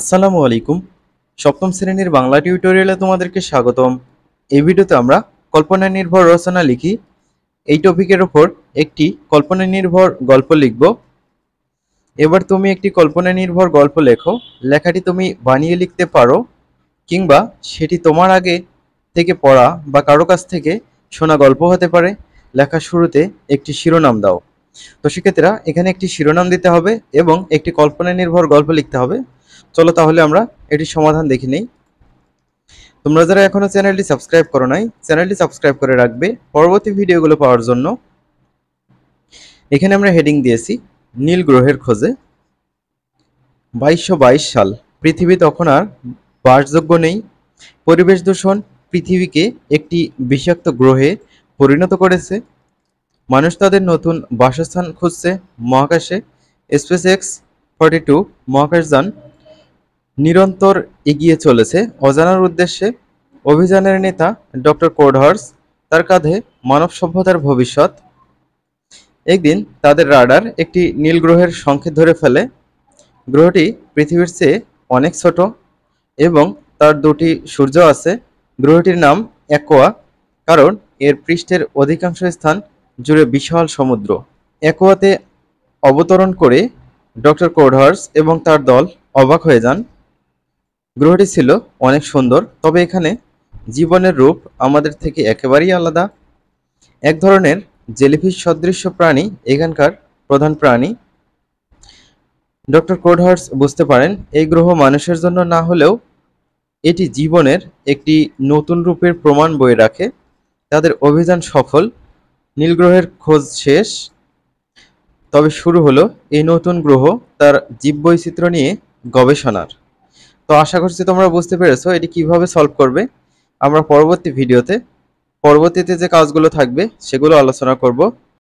আসসালামু আলাইকুম সপ্তম শ্রেণীর বাংলা টিউটোরিয়ালে তোমাদেরকে স্বাগতম এই ভিডিওতে আমরা কল্পনা নির্ভর রচনা লিখি এই টপিকের ওপর একটি কল্পনা নির্ভর গল্প লিখব এবার তুমি একটি কল্পনা নির্ভর গল্প লেখো লেখাটি তুমি বানিয়ে লিখতে পারো কিংবা সেটি তোমার আগে থেকে পড়া বা কারো কাছ থেকে শোনা গল্প হতে পারে লেখা শুরুতে একটি শিরোনাম দাও তো সেক্ষেত্রে এখানে একটি শিরোনাম দিতে হবে এবং একটি কল্পনা নির্ভর গল্প লিখতে হবে চলো তাহলে আমরা এটির সমাধান দেখি নেই তোমরা যারা এখনও চ্যানেলটি সাবস্ক্রাইব করো নাই চ্যানেলটি সাবস্ক্রাইব করে রাখবে পরবর্তী ভিডিওগুলো পাওয়ার জন্য এখানে আমরা হেডিং দিয়েছি নীল গ্রহের খোঁজে বাইশশো সাল পৃথিবী তখন আর বাসযোগ্য নেই পরিবেশ দূষণ পৃথিবীকে একটি বিষাক্ত গ্রহে পরিণত করেছে মানুষ তাদের নতুন বাসস্থান খুঁজছে মহাকাশে স্পেস এক্স ফর্টি টু মহাকাশযান নিরন্তর এগিয়ে চলেছে অজানার উদ্দেশ্যে অভিযানের নেতা ডক্টর কোডহার্স তার কাঁধে মানব সভ্যতার ভবিষ্যৎ একদিন তাদের রাডার একটি নীল গ্রহের সংকেত ধরে ফেলে গ্রহটি পৃথিবীর চেয়ে অনেক ছোট এবং তার দুটি সূর্য আছে গ্রহটির নাম অ্যাকোয়া কারণ এর পৃষ্ঠের অধিকাংশ স্থান জুড়ে বিশাল সমুদ্র অ্যাকোয়াতে অবতরণ করে ডক্টর কোডহার্স এবং তার দল অবাক হয়ে যান গ্রহটি ছিল অনেক সুন্দর তবে এখানে জীবনের রূপ আমাদের থেকে একেবারেই আলাদা এক ধরনের জেলিফিস সদৃশ্য প্রাণী এখানকার প্রধান প্রাণী ডক্টর কোডহার্স বুঝতে পারেন এই গ্রহ মানুষের জন্য না হলেও এটি জীবনের একটি নতুন রূপের প্রমাণ বয়ে রাখে তাদের অভিযান সফল নীলগ্রহের খোঁজ শেষ তবে শুরু হলো এই নতুন গ্রহ তার জীববৈচিত্র্য নিয়ে গবেষণার তো আশা করছি তোমরা বুঝতে পেরেছো এটি কিভাবে সলভ করবে আমরা পরবর্তী ভিডিওতে পরবর্তীতে যে কাজগুলো থাকবে সেগুলো আলোচনা করব